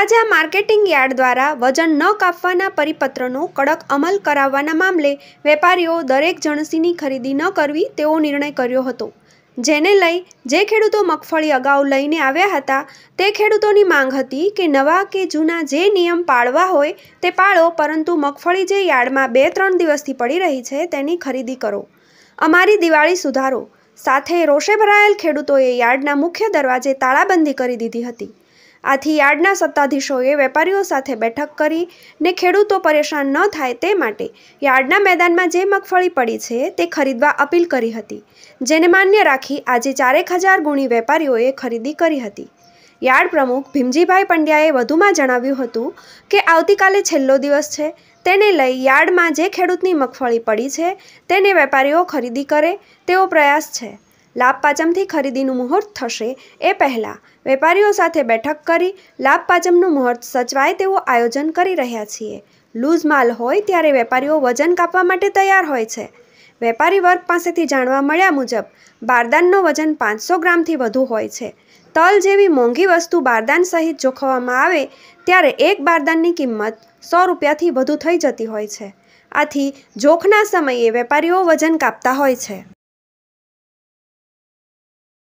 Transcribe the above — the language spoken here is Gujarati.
તળાજા માર્કેટિંગ યાર્ડ દ્વારા વજન ન કાપવાના પરિપત્રનો કડક અમલ કરાવવાના મામલે વેપારીઓ દરેક જણસીની ખરીદી ન કરવી તેવો નિર્ણય કર્યો હતો જેને લઈ જે ખેડૂતો મગફળી અગાઉ લઈને આવ્યા હતા તે ખેડૂતોની માંગ હતી કે નવા કે જૂના જે નિયમ પાળવા હોય તે પાળો પરંતુ મગફળી જે યાર્ડમાં બે ત્રણ દિવસથી પડી રહી છે તેની ખરીદી કરો અમારી દિવાળી સુધારો સાથે રોષે ભરાયેલ ખેડૂતોએ યાર્ડના મુખ્ય દરવાજે તાળાબંધી કરી દીધી હતી આથી યાર્ડના સત્તાધીશોએ વેપારીઓ સાથે બેઠક કરી ને ખેડૂતો પરેશાન ન થાય તે માટે યાર્ડના મેદાનમાં જે મગફળી પડી છે તે ખરીદવા અપીલ કરી હતી જેને માન્ય રાખી આજે ચારેક હજાર ગુણી વેપારીઓએ ખરીદી કરી હતી યાર્ડ પ્રમુખ ભીમજીભાઈ પંડ્યાએ વધુમાં જણાવ્યું હતું કે આવતીકાલે છેલ્લો દિવસ છે તેને લઈ યાર્ડમાં જે ખેડૂતની મગફળી પડી છે તેને વેપારીઓ ખરીદી કરે તેવો પ્રયાસ છે લાભ પાચમથી ખરીદીનું મુહૂર્ત થશે એ પહેલાં વેપારીઓ સાથે બેઠક કરી લાભ પાચમનું મુહૂર્ત સચવાય તેવું આયોજન કરી રહ્યા છીએ લૂઝ માલ હોય ત્યારે વેપારીઓ વજન કાપવા માટે તૈયાર હોય છે વેપારી વર્ગ પાસેથી જાણવા મળ્યા મુજબ બારદાનનો વજન પાંચસો ગ્રામથી વધુ હોય છે તલ જેવી મોંઘી વસ્તુ બારદાન સહિત જોખવામાં આવે ત્યારે એક બારદાનની કિંમત સો રૂપિયાથી વધુ થઈ જતી હોય છે આથી જોખના સમયે વેપારીઓ વજન કાપતા હોય છે